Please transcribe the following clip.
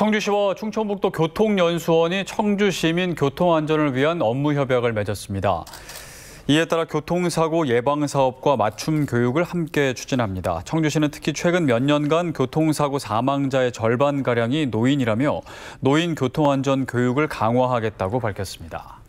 청주시와 충청북도 교통연수원이 청주 시민 교통안전을 위한 업무 협약을 맺었습니다. 이에 따라 교통사고 예방 사업과 맞춤 교육을 함께 추진합니다. 청주시는 특히 최근 몇 년간 교통사고 사망자의 절반 가량이 노인이라며 노인 교통안전 교육을 강화하겠다고 밝혔습니다.